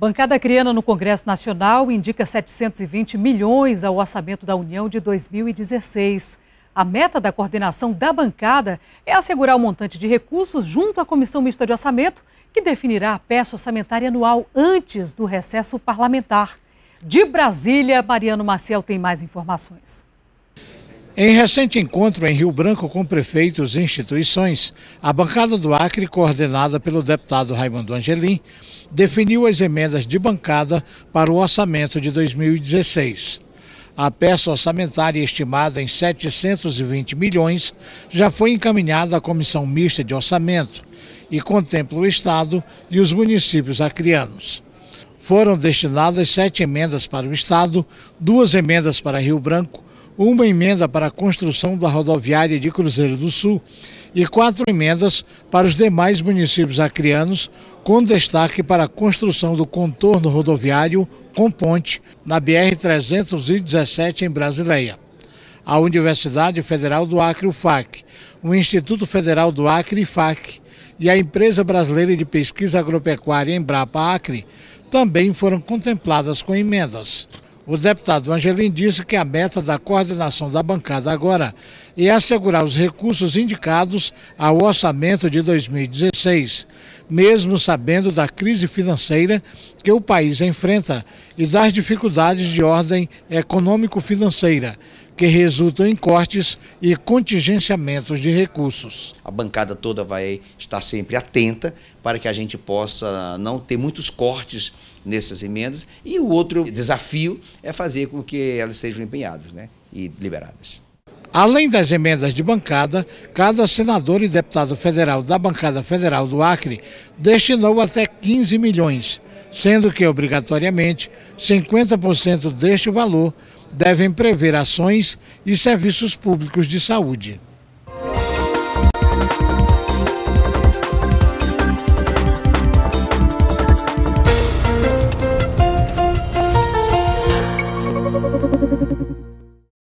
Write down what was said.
Bancada Criana no Congresso Nacional indica 720 milhões ao orçamento da União de 2016. A meta da coordenação da bancada é assegurar o montante de recursos junto à Comissão Mista de Orçamento, que definirá a peça orçamentária anual antes do recesso parlamentar. De Brasília, Mariano Maciel tem mais informações. Em recente encontro em Rio Branco com prefeitos e instituições, a bancada do Acre, coordenada pelo deputado Raimundo Angelim, definiu as emendas de bancada para o orçamento de 2016. A peça orçamentária estimada em 720 milhões já foi encaminhada à Comissão Mista de Orçamento e contempla o Estado e os municípios acrianos foram destinadas sete emendas para o Estado, duas emendas para Rio Branco, uma emenda para a construção da rodoviária de Cruzeiro do Sul e quatro emendas para os demais municípios acrianos, com destaque para a construção do contorno rodoviário com ponte na BR-317 em Brasileia. A Universidade Federal do Acre, UFAC, o Instituto Federal do Acre, IFAC, e a Empresa Brasileira de Pesquisa Agropecuária Embrapa Acre também foram contempladas com emendas. O deputado Angelim disse que a meta da coordenação da bancada agora é assegurar os recursos indicados ao orçamento de 2016, mesmo sabendo da crise financeira que o país enfrenta e das dificuldades de ordem econômico-financeira que resultam em cortes e contingenciamentos de recursos. A bancada toda vai estar sempre atenta para que a gente possa não ter muitos cortes nessas emendas. E o outro desafio é fazer com que elas sejam empenhadas né, e liberadas. Além das emendas de bancada, cada senador e deputado federal da bancada federal do Acre destinou até 15 milhões sendo que, obrigatoriamente, 50% deste valor devem prever ações e serviços públicos de saúde.